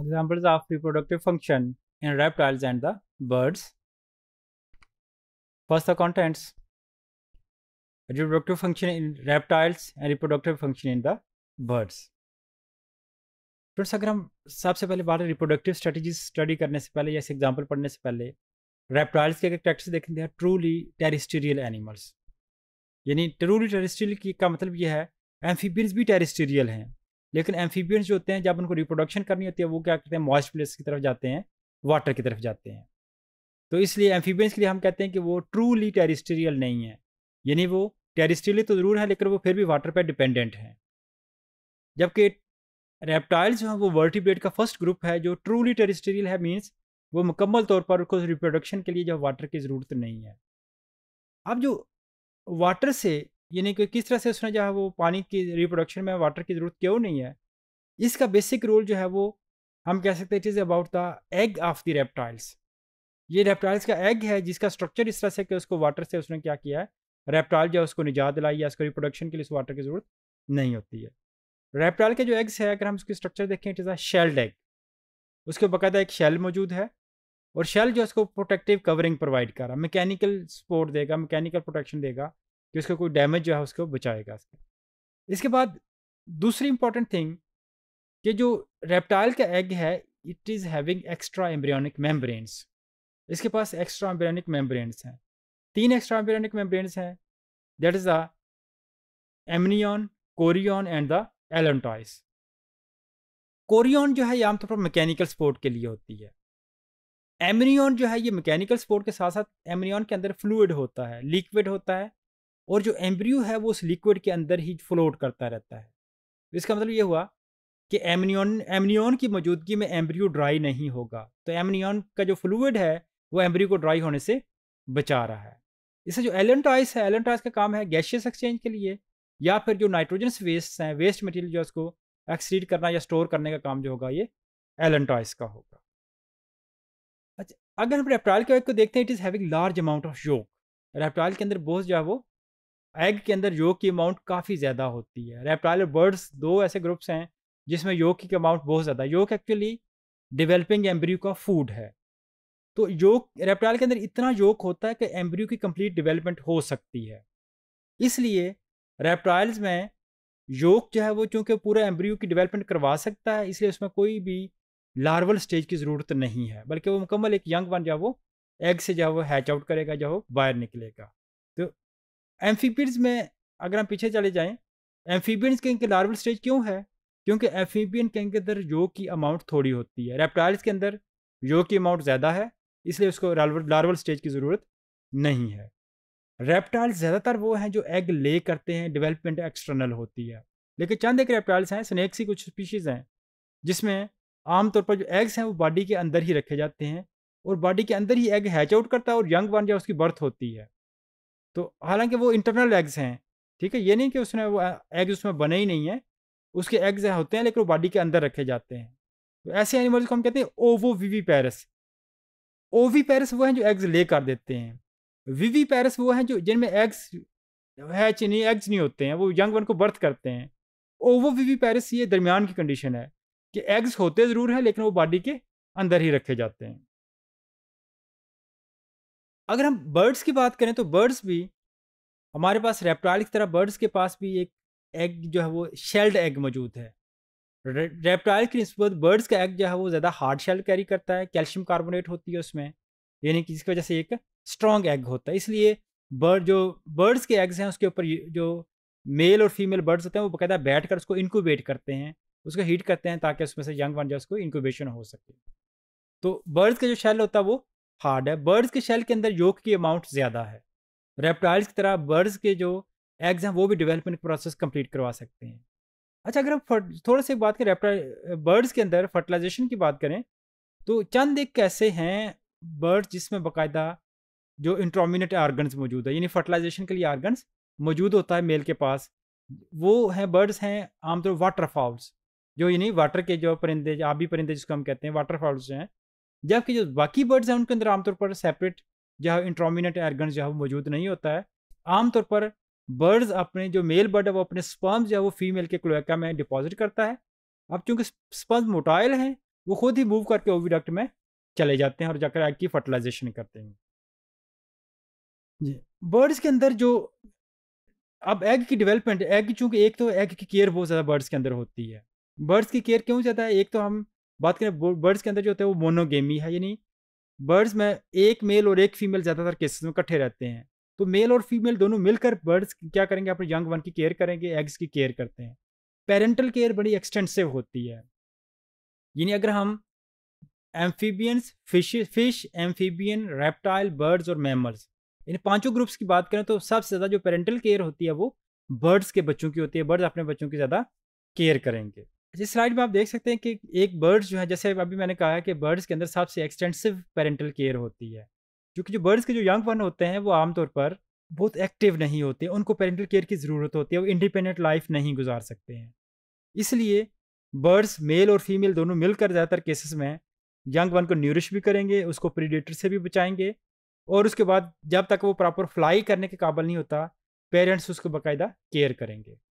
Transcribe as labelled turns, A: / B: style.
A: Examples of reproductive function in reptiles and the birds. First, the contents. Reproductive function in reptiles and reproductive function in the birds. Friends अगर हम सबसे पहले बात reproductive strategies study करने से पहले या इस एग्जाम्पल पढ़ने से पहले रेप्टाइल्स के अगर टैक्स देखें दे ट्रूली टेरिस्टीरियल एनिमल्स यानी ट्रूली टेरिस्टीरियल की का मतलब यह है एम्फीबियंस भी टेरिस्टीरियल हैं लेकिन एम्फीबियंस जो होते हैं जब उनको रिप्रोडक्शन करनी होती है वो क्या करते हैं मॉइस्ट प्लेस की तरफ जाते हैं वाटर की तरफ जाते हैं तो इसलिए एम्फीबियंस के लिए हम कहते हैं कि वो ट्रूली टेरिस्टेरियल नहीं है यानी वो टेरिस्टेरियल तो ज़रूर है लेकिन वो फिर भी वाटर पर डिपेंडेंट हैं जबकि रेप्टाइल्स जो हैं वो वर्टिब्रेट का फर्स्ट ग्रुप है जो ट्रूली टेरिस्टेरियल है मीन्स वो मुकम्मल तौर पर उसको रिप्रोडक्शन के लिए जो वाटर की ज़रूरत नहीं है अब जो वाटर से यानी कि किस तरह से उसने जो है वो पानी की रिप्रोडक्शन में वाटर की ज़रूरत क्यों नहीं है इसका बेसिक रोल जो है वो हम कह सकते हैं it is about the egg of the reptiles ये रेप्टाइल्स का एग है जिसका स्ट्रक्चर इस तरह से कि उसको वाटर से उसने क्या किया है रेप्टाइल जो है उसको निजात दिलाई या उसको रिप्रोडक्शन के लिए उस वाटर की ज़रूरत नहीं होती है रेप्टाइल के जो एग्स है अगर हम उसकी स्ट्रक्चर देखें it is a shelled egg उसके बाकायदा एक शेल मौजूद है और शेल जो है उसको प्रोटेक्टिव कवरिंग प्रोवाइड कर रहा है मैकेनिकल सपोर्ट देगा मैकेनिकल प्रोटेक्शन देगा कि उसका कोई डैमेज जो है उसको बचाएगा इसका इसके बाद दूसरी इंपॉर्टेंट थिंग कि जो रेप्टाइल का एग है it is having extra embryonic membranes इसके पास एक्स्ट्रा एम्ब्रियोनिक मेम्ब्रेन्स हैं तीन एक्स्ट्रा एम्ब्रियोनिक मेम्ब्रेन्स हैं that is the amnion chorion and the allantois chorion जो है ये आमतौर पर मैकेनिकल स्पोर्ट के लिए होती है एमनियन जो है ये मैकेनिकल स्पोर्ट के साथ साथ एमनियन के अंदर फ्लूड होता है लिक्विड होता है और जो एम्ब्रियो है वो उस लिक्विड के अंदर ही फ्लोट करता रहता है इसका मतलब ये हुआ कि एमनियन एमनियन की मौजूदगी में एम्ब्रियो ड्राई नहीं होगा तो एमनियन का जो फ्लूड है वो एम्ब्रियो को ड्राई होने से बचा रहा है इससे जो एलेंटाइस है एलेंटाइस का काम है गैशियस एक्सचेंज के लिए या फिर जो नाइट्रोजन वेस्ट हैं वेस्ट मटेरियल जो उसको एक्सट्रीट करना या स्टोर करने का काम जो होगा ये एलेंटाइस का होगा अच्छा अगर हम रेप्टाइल के को देखते हैं it is having large amount of yolk reptile के अंदर बहुत जो है वो एग के अंदर योग की अमाउंट काफ़ी ज़्यादा होती है रेप्टाइल और बर्ड्स दो ऐसे ग्रुप्स हैं जिसमें योग की अमाउंट बहुत ज़्यादा है योग एक्चुअली डेवलपिंग एम्ब्रियो का फूड है तो योग रेप्टाइल के अंदर इतना योग होता है कि एम्ब्रियो की कंप्लीट डेवलपमेंट हो सकती है इसलिए रेप्टाइल्स में योग जो है वो चूँकि पूरा एम्ब्रियो की डिवेलपमेंट करवा सकता है इसलिए उसमें कोई भी लार्वल स्टेज की ज़रूरत नहीं है बल्कि वो मुकम्मल एक यंग वन जो है वो एग से जो है वो हैच आउट करेगा जो वो बाहर निकलेगा तो एम्फीबियंस में अगर हम पीछे चले जाएं एम्फीबियंस के इनके लार्वल स्टेज क्यों है क्योंकि एम्फीबियन के इनके अंदर योग की अमाउंट थोड़ी होती है रेप्टाइल्स के अंदर योग की अमाउंट ज़्यादा है इसलिए उसको लार्वल स्टेज की ज़रूरत नहीं है रेप्टाइल्स ज़्यादातर वो हैं जो एग ले करते हैं डेवलपमेंट एक्सटर्नल होती है लेकिन चंद एक रेप्टाइल्स हैं स्नैक्स ही कुछ स्पीशीज़ हैं जिसमें आमतौर पर जो एग्स हैं वो बॉडी के अंदर ही रखे जाते हैं और बॉडी के अंदर ही एग हैच आउट करता है और यंग वन जो उसकी बर्थ होती है तो हालांकि वो इंटरनल एग्स हैं ठीक है ये नहीं कि उसने वो एग्स उसमें बने ही नहीं है उसके एग्स होते हैं लेकिन वो बॉडी के अंदर रखे जाते हैं तो ऐसे एनिमल्स को हम कहते हैं ओवो वीवी पैरस ओवी पैरस वो हैं जो एग्स ले कर देते हैं वीवी पैरस वो हैं जो जिनमें एग्स हैच नहीं एग्स नहीं होते हैं वो यंग वन को बर्थ करते हैं ओवो वीवी पैरस ये दरमियान की कंडीशन है कि एग्स होते ज़रूर हैं लेकिन वो बॉडी के अंदर ही रखे जाते हैं अगर हम बर्ड्स की बात करें तो बर्ड्स भी हमारे पास रेप्टाइल की तरह बर्ड्स के पास भी एक एग जो है वो शेल्ड एग मौजूद है रेप्टाइल की नस्बत बर्ड्स का एग जो है वो ज़्यादा हार्ड शेल कैरी करता है कैल्शियम कार्बोनेट होती है उसमें यानी कि जिसकी वजह से एक स्ट्रॉन्ग एग होता है इसलिए बर्ड जो बर्ड्स के एग्स हैं उसके ऊपर जो मेल और फीमेल बर्ड्स होते हैं वो बकायदा बैठ कर उसको इनक्यूबेट करते हैं उसको हीट करते हैं ताकि उसमें से यंग वन जो उसको इनक्यूबेशन हो सके तो बर्ड्स का जो शेल होता है वो हार्ड है बर्ड्स के शेल के अंदर योक की अमाउंट ज़्यादा है रेप्टाइल्स की तरह बर्ड्स के जो एग्स हैं वो भी डेवलपमेंट प्रोसेस कंप्लीट करवा सकते हैं अच्छा अगर हम थोड़ा सी बात करें रेप्टाइल बर्ड्स के अंदर फर्टिलाइजेशन की बात करें तो चंद एक कैसे हैं बर्ड्स जिसमें बाकायदा जो इंट्रोमिनेट आर्गन्स मौजूद है यानी फर्टिलाइजेशन के लिए आर्गन्स मौजूद होता है मेल के पास वो हैं बर्ड्स हैं आमतौर वाटर जो यानी वाटर के जो परिंदे आबी परिंदे जिसको हम कहते हैं वाटर फॉल्स हैं जबकि जो बाकी बर्ड्स हैं उनके अंदर आमतौर पर सेपरेट जो है इंट्रोमिनेट एर्गन जो है मौजूद नहीं होता है आमतौर पर बर्ड्स अपने जो मेल बर्ड है वो अपने स्पर्म जो है वो फीमेल के क्लोएका में डिपॉजिट करता है अब चूंकि स्पर्म मोटाइल हैं वो खुद ही मूव करके ओविडक्ट में चले जाते हैं और जाकर एग की फर्टिलाइजेशन करते हैं जी बर्ड्स के अंदर जो अब एग की डेवलपमेंट एग चूंकि एक तो एग की केयर बहुत ज़्यादा बर्ड्स के अंदर होती है बर्ड्स की केयर क्यों ज़्यादा है एक तो हम बात करें बर्ड्स के अंदर जो होता है वो मोनोगेमी है यानी बर्ड्स में एक मेल और एक फीमेल ज़्यादातर केसेस में इकट्ठे रहते हैं तो मेल और फीमेल दोनों मिलकर बर्ड्स क्या करेंगे अपने यंग वन की केयर करेंगे एग्स की केयर करते हैं पेरेंटल केयर बड़ी एक्सटेंसिव होती है यानी अगर हम amphibians fish fish amphibian reptile birds और मैमल्स इन पांचों ग्रुप्स की बात करें तो सबसे ज़्यादा जो पेरेंटल केयर होती है वो बर्ड्स के बच्चों की होती है बर्ड्स अपने बच्चों की ज़्यादा केयर करेंगे इस स्लाइड में आप देख सकते हैं कि एक बर्ड्स जो है जैसे अभी मैंने कहा है कि बर्ड्स के अंदर सबसे एक्सटेंसिव पेरेंटल केयर होती है क्योंकि जो बर्ड्स के जो यंग वन होते हैं वो आमतौर पर बहुत एक्टिव नहीं होते उनको पेरेंटल केयर की ज़रूरत होती है वो इंडिपेंडेंट लाइफ नहीं गुजार सकते हैं इसलिए बर्ड्स मेल और फीमेल दोनों मिलकर ज़्यादातर केसेस में यंग वन को न्यूरिश भी करेंगे उसको प्रीडेटर से भी बचाएंगे और उसके बाद जब तक वो प्रॉपर फ्लाई करने के काबिल नहीं होता पेरेंट्स उसको बाकायदा केयर करेंगे